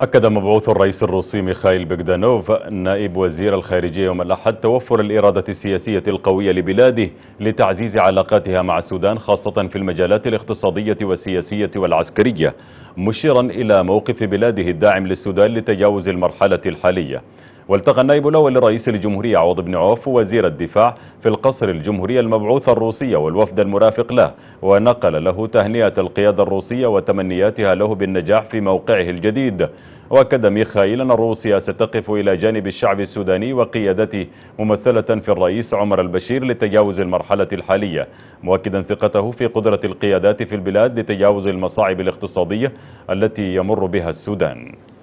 أكد مبعوث الرئيس الروسي ميخائيل بيغدانوف نائب وزير الخارجية يوم الأحد توفر الإرادة السياسية القوية لبلاده لتعزيز علاقاتها مع السودان خاصة في المجالات الاقتصادية والسياسية والعسكرية مشيرا إلى موقف بلاده الداعم للسودان لتجاوز المرحلة الحالية والتقى النائب الأول لرئيس الجمهورية عوض بن عوف وزير الدفاع في القصر الجمهوري المبعوث الروسية والوفد المرافق له ونقل له تهنئة القيادة الروسية وتمنياتها له بالنجاح في موقعه الجديد وأكد ميخائيل أن روسيا ستقف إلى جانب الشعب السوداني وقيادته ممثلة في الرئيس عمر البشير لتجاوز المرحلة الحالية مؤكدا ثقته في قدرة القيادات في البلاد لتجاوز المصاعب الاقتصادية التي يمر بها السودان